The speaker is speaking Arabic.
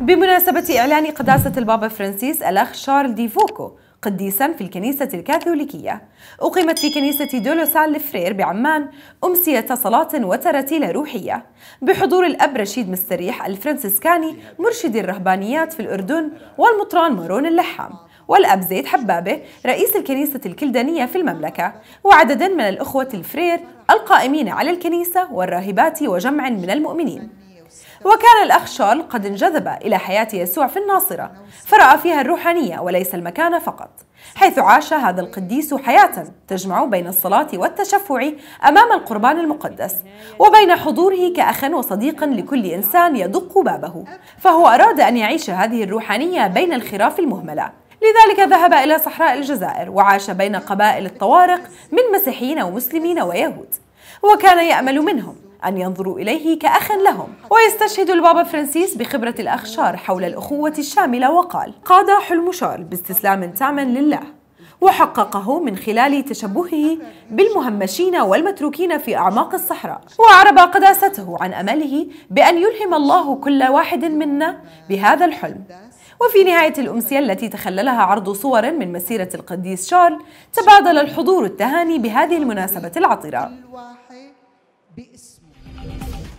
بمناسبة إعلان قداسة البابا فرانسيس الأخ شارل دي فوكو قديسا في الكنيسة الكاثوليكية أقيمت في كنيسة دولوسال لفرير بعمان أمسية صلاة وتراتيل روحية بحضور الأب رشيد مستريح الفرنسيسكاني مرشد الرهبانيات في الأردن والمطران مارون اللحام والأب زيد حبابة رئيس الكنيسة الكلدانية في المملكة وعدد من الأخوة الفرير القائمين على الكنيسة والراهبات وجمع من المؤمنين وكان الأخ شارل قد انجذب إلى حياة يسوع في الناصرة فرأى فيها الروحانية وليس المكان فقط حيث عاش هذا القديس حياة تجمع بين الصلاة والتشفع أمام القربان المقدس وبين حضوره كأخ وصديق لكل إنسان يدق بابه فهو أراد أن يعيش هذه الروحانية بين الخراف المهملة لذلك ذهب إلى صحراء الجزائر وعاش بين قبائل الطوارق من مسيحيين ومسلمين ويهود وكان يأمل منهم أن ينظروا إليه كأخ لهم ويستشهد البابا فرانسيس بخبرة الأخشار حول الأخوة الشاملة وقال قاد حلم شارل باستسلام تام لله وحققه من خلال تشبهه بالمهمشين والمتروكين في أعماق الصحراء وأعرب قداسته عن أمله بأن يلهم الله كل واحد منا بهذا الحلم وفي نهاية الأمسية التي تخللها عرض صور من مسيرة القديس شارل تبادل الحضور التهاني بهذه المناسبة العطرة باسمه